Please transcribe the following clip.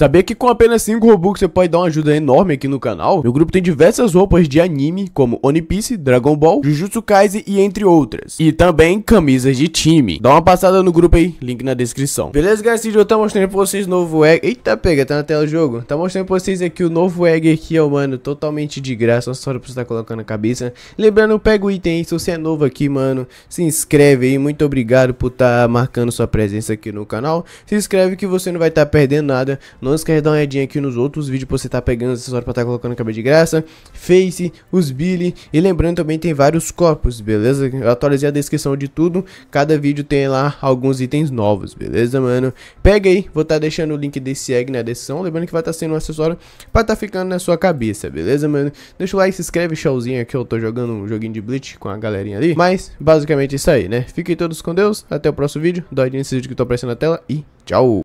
Saber que com apenas 5 Robux você pode dar uma ajuda enorme aqui no canal? Meu grupo tem diversas roupas de anime, como One Piece, Dragon Ball, Jujutsu Kaisen e entre outras. E também camisas de time. Dá uma passada no grupo aí, link na descrição. Beleza, galera? Esse vídeo tô mostrando pra vocês o novo egg. Eita, pega, tá na tela do jogo. Tá mostrando pra vocês aqui o novo egg aqui, ó, mano, totalmente de graça. Só pra você tá colocando a cabeça. Lembrando, pega o item aí. Se você é novo aqui, mano, se inscreve aí. Muito obrigado por estar tá marcando sua presença aqui no canal. Se inscreve que você não vai estar tá perdendo nada. Não esquece de dar uma olhadinha aqui nos outros vídeos pra você tá pegando acessório pra tá colocando cabelo de graça, face, os Billy. E lembrando também tem vários corpos, beleza? Eu atualizei a descrição de tudo. Cada vídeo tem lá alguns itens novos, beleza, mano? Pega aí, vou tá deixando o link desse egg na descrição. Lembrando que vai tá sendo um acessório pra tá ficando na sua cabeça, beleza, mano? Deixa o like, se inscreve, showzinho aqui. Eu tô jogando um joguinho de Blitz com a galerinha ali. Mas, basicamente é isso aí, né? Fiquem todos com Deus. Até o próximo vídeo. Dói nesse vídeo que tá aparecendo na tela e tchau!